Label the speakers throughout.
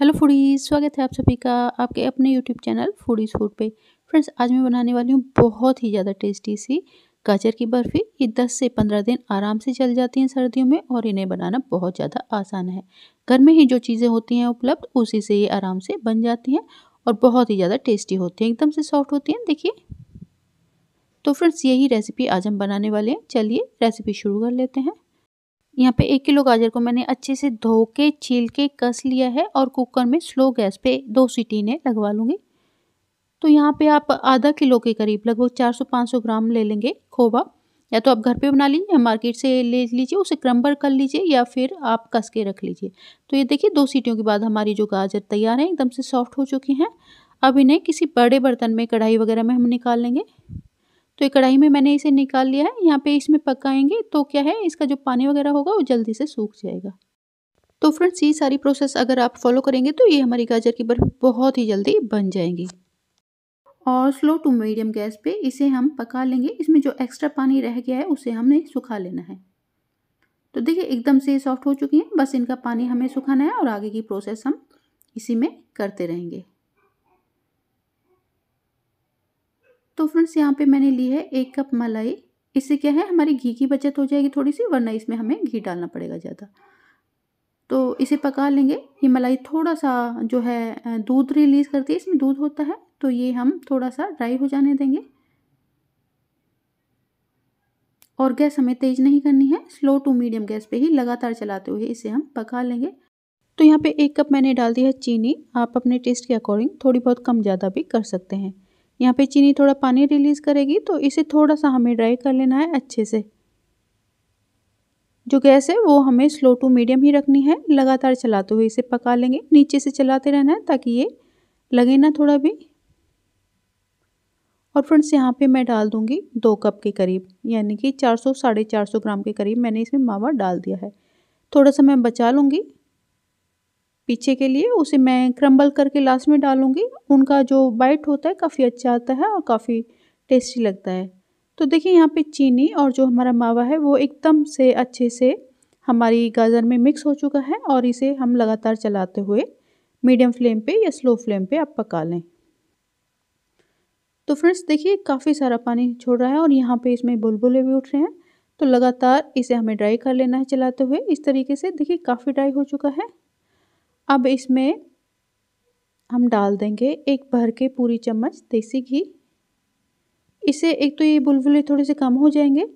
Speaker 1: hello foodies स्वागत है आप सभी का आपके अपने यूट्यूब चैनल फूडीज फूड पे फ्रेंड्स आज मैं बनाने वाली हूँ बहुत ही ज़्यादा टेस्टी सी गाजर की बर्फ़ी ये 10 से 15 दिन आराम से चल जाती हैं सर्दियों में और इन्हें बनाना बहुत ज़्यादा आसान है घर में ही जो चीज़ें होती हैं उपलब्ध उसी से ये आराम से बन जाती हैं और बहुत ही ज़्यादा टेस्टी होती हैं एकदम से सॉफ्ट होती हैं देखिए तो फ्रेंड्स यही रेसिपी आज हम बनाने वाले हैं चलिए रेसिपी शुरू कर लेते हैं यहाँ पे एक किलो गाजर को मैंने अच्छे से धो के छील के कस लिया है और कुकर में स्लो गैस पे दो सीटी ने लगवा लूँगी तो यहाँ पे आप आधा किलो के करीब लगभग 400-500 ग्राम ले लेंगे खोवा या तो आप घर पे बना लीजिए या मार्केट से ले लीजिए उसे क्रम्बर कर लीजिए या फिर आप कस के रख लीजिए तो ये देखिए दो सीटियों के बाद हमारी जो गाजर तैयार है एकदम से सॉफ्ट हो चुकी हैं अब इन्हें किसी बड़े बर्तन में कढ़ाई वगैरह में हम निकाल लेंगे तो ये कढ़ाई में मैंने इसे निकाल लिया है यहाँ पे इसमें पकाएंगे तो क्या है इसका जो पानी वगैरह होगा वो जल्दी से सूख जाएगा तो फ्रेंड्स ये सारी प्रोसेस अगर आप फॉलो करेंगे तो ये हमारी गाजर की बर्फ़ी बहुत ही जल्दी बन जाएंगी और स्लो टू मीडियम गैस पे इसे हम पका लेंगे इसमें जो एक्स्ट्रा पानी रह गया है उसे हमने सुखा लेना है तो देखिए एकदम से सॉफ्ट हो चुकी हैं बस इनका पानी हमें सुखाना है और आगे की प्रोसेस हम इसी में करते रहेंगे तो फ्रेंड्स यहाँ पे मैंने ली है एक कप मलाई इससे क्या है हमारी घी की बचत हो जाएगी थोड़ी सी वरना इसमें हमें घी डालना पड़ेगा ज़्यादा तो इसे पका लेंगे ये मलाई थोड़ा सा जो है दूध रिलीज़ करती है इसमें दूध होता है तो ये हम थोड़ा सा ड्राई हो जाने देंगे और गैस हमें तेज़ नहीं करनी है स्लो टू मीडियम गैस पे ही लगातार चलाते हुए इसे हम पका लेंगे तो यहाँ पे एक कप मैंने डाल दिया है चीनी आप अपने टेस्ट के अकॉर्डिंग थोड़ी बहुत कम ज़्यादा भी कर सकते हैं यहाँ पे चीनी थोड़ा पानी रिलीज़ करेगी तो इसे थोड़ा सा हमें ड्राई कर लेना है अच्छे से जो गैस है वो हमें स्लो टू मीडियम ही रखनी है लगातार चलाते हुए इसे पका लेंगे नीचे से चलाते रहना है ताकि ये लगे ना थोड़ा भी और फ्रेंड्स यहाँ पे मैं डाल दूँगी दो कप के करीब यानी कि चार सौ साढ़े चार सौ ग्राम के करीब मैंने इसमें मावा डाल दिया है थोड़ा सा मैं बचा लूँगी पीछे के लिए उसे मैं क्रम्बल करके लास्ट में डालूँगी उनका जो बाइट होता है काफ़ी अच्छा आता है और काफ़ी टेस्टी लगता है तो देखिए यहाँ पे चीनी और जो हमारा मावा है वो एकदम से अच्छे से हमारी गाजर में मिक्स हो चुका है और इसे हम लगातार चलाते हुए मीडियम फ्लेम पे या स्लो फ्लेम पे आप पका लें तो फ्रेंड्स देखिए काफ़ी सारा पानी छोड़ रहा है और यहाँ पे इसमें बुलबुले भी उठ रहे हैं तो लगातार इसे हमें ड्राई कर लेना है चलाते हुए इस तरीके से देखिए काफ़ी ड्राई हो चुका है अब इसमें हम डाल देंगे एक भर के पूरी चम्मच देसी घी इसे एक तो ये बुलबुले थोड़े से कम हो जाएंगे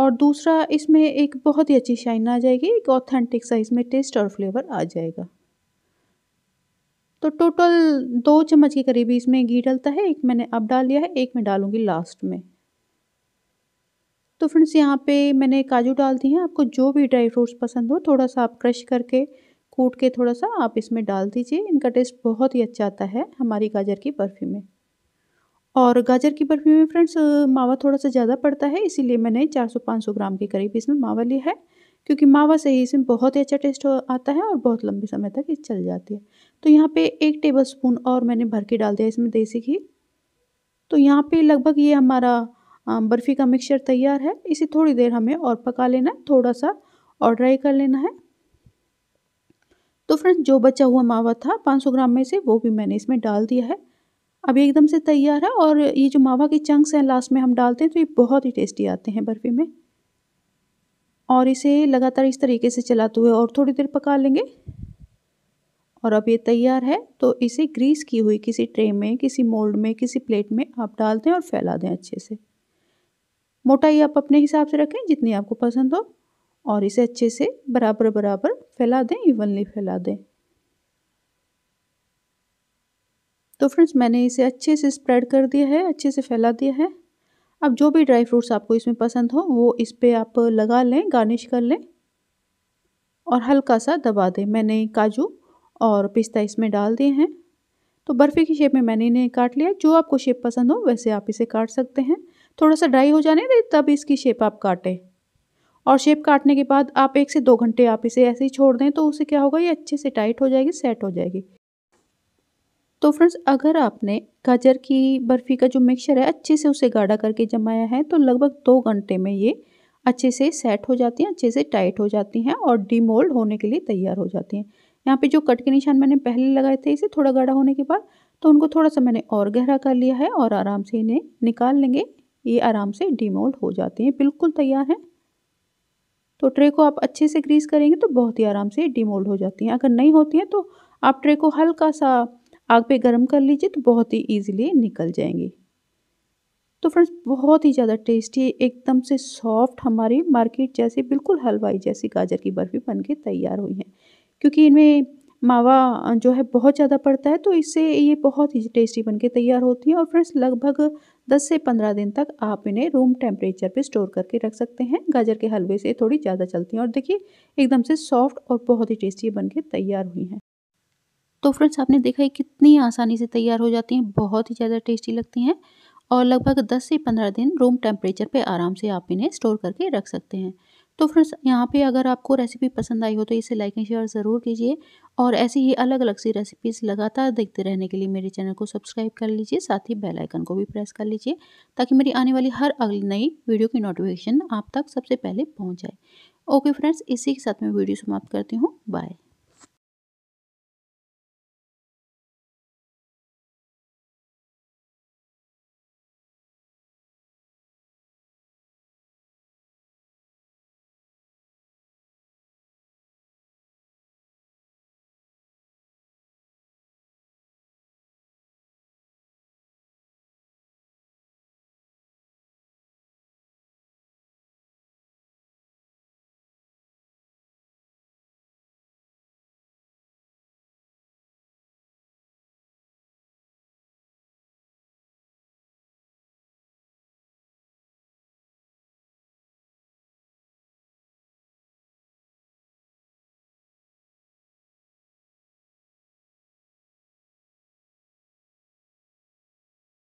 Speaker 1: और दूसरा इसमें एक बहुत ही अच्छी शाइन आ जाएगी एक ऑथेंटिक साइज़ में टेस्ट और फ्लेवर आ जाएगा तो टोटल दो चम्मच के करीब इसमें घी डलता है एक मैंने अब डाल लिया है एक मैं डालूँगी लास्ट में तो फ्रेंड्स यहाँ पे मैंने काजू डाल दी हैं आपको जो भी ड्राई फ्रूट्स पसंद हो थोड़ा सा आप क्रश करके कूट के थोड़ा सा आप इसमें डाल दीजिए इनका टेस्ट बहुत ही अच्छा आता है हमारी गाजर की बर्फ़ी में और गाजर की बर्फ़ी में फ्रेंड्स मावा थोड़ा सा ज़्यादा पड़ता है इसीलिए मैंने 400-500 ग्राम के करीब इसमें मावा लिया है क्योंकि मावा से ही इसमें बहुत ही अच्छा टेस्ट आता है और बहुत लंबे समय तक ये चल जाती है तो यहाँ पे एक टेबल स्पून और मैंने भर के डाल दिया इसमें देसी घी तो यहाँ पे लगभग ये हमारा बर्फ़ी का मिक्सचर तैयार है इसे थोड़ी देर हमें और पका लेना है थोड़ा सा और ड्राई कर लेना है तो फ्रेंड्स जो बचा हुआ मावा था 500 ग्राम में से वो भी मैंने इसमें डाल दिया है अब एकदम से तैयार है और ये जो मावा के चंक्स हैं लास्ट में हम डालते हैं तो ये बहुत ही टेस्टी आते हैं बर्फ़ी में और इसे लगातार इस तरीके से चलाते हुए और थोड़ी देर पका लेंगे और अब ये तैयार है तो इसे ग्रीस की हुई किसी ट्रे में किसी मोल्ड में किसी प्लेट में आप डाल दें और फैला दें अच्छे से मोटाई आप अपने हिसाब से रखें जितनी आपको पसंद हो और इसे अच्छे से बराबर बराबर फैला दें इवनली फैला दें तो फ्रेंड्स मैंने इसे अच्छे से स्प्रेड कर दिया है अच्छे से फैला दिया है अब जो भी ड्राई फ्रूट्स आपको इसमें पसंद हो वो इस पर आप लगा लें गार्निश कर लें और हल्का सा दबा दें मैंने काजू और पिस्ता इसमें डाल दिए हैं तो बर्फ़ी की शेप में मैंने इन्हें काट लिया जो आपको शेप पसंद हो वैसे आप इसे काट सकते हैं थोड़ा सा ड्राई हो जाने दें तब इसकी शेप आप काटें और शेप काटने के बाद आप एक से दो घंटे आप इसे ऐसे ही छोड़ दें तो उसे क्या होगा ये अच्छे से टाइट हो जाएगी सेट हो जाएगी तो फ्रेंड्स अगर आपने गाजर की बर्फ़ी का जो मिक्सचर है अच्छे से उसे गाढ़ा करके जमाया है तो लगभग दो घंटे में ये अच्छे से सेट हो जाती हैं अच्छे से टाइट हो जाती हैं और डीमोल्ड होने के लिए तैयार हो जाती हैं यहाँ पे जो कट के निशान मैंने पहले लगाए थे इसे थोड़ा गाढ़ा होने के बाद तो उनको थोड़ा सा मैंने और गहरा कर लिया है और आराम से इन्हें निकाल लेंगे ये आराम से डीमोल्ड हो जाती हैं बिल्कुल तैयार हैं तो ट्रे को आप अच्छे से ग्रीस करेंगे तो बहुत ही आराम से डिमोल्ड हो जाती हैं अगर नहीं होती हैं तो आप ट्रे को हल्का सा आग पे गर्म कर लीजिए तो बहुत ही ईजिली निकल जाएंगी तो फ्रेंड्स बहुत ही ज़्यादा टेस्टी एकदम से सॉफ्ट हमारी मार्केट जैसे बिल्कुल हलवाई जैसी गाजर की बर्फ़ी बन के तैयार हुई है क्योंकि इनमें मावा जो है बहुत ज़्यादा पड़ता है तो इससे ये बहुत ही टेस्टी के तैयार होती हैं और फ्रेंड्स लगभग 10 से 15 दिन तक आप इन्हें रूम टेम्परेचर पे स्टोर करके रख सकते हैं गाजर के हलवे से थोड़ी ज़्यादा चलती हैं और देखिए एकदम से सॉफ्ट और बहुत ही टेस्टी बन के तैयार हुई हैं तो फ्रेंड्स आपने देखा है कितनी आसानी से तैयार हो जाती हैं बहुत ही ज़्यादा टेस्टी लगती हैं और लगभग दस से पंद्रह दिन रूम टेम्परेचर पर आराम से आप इन्हें स्टोर करके रख सकते हैं तो फ्रेंड्स यहाँ पे अगर आपको रेसिपी पसंद आई हो तो इसे लाइक एंड शेयर ज़रूर कीजिए और ऐसी ही अलग अलग सी रेसिपीज़ लगातार देखते रहने के लिए मेरे चैनल को सब्सक्राइब कर लीजिए साथ ही बेल आइकन को भी प्रेस कर लीजिए ताकि मेरी आने वाली हर अगली नई वीडियो की नोटिफिकेशन आप तक सबसे पहले पहुँच जाए ओके फ्रेंड्स इसी के साथ मैं वीडियो समाप्त करती हूँ बाय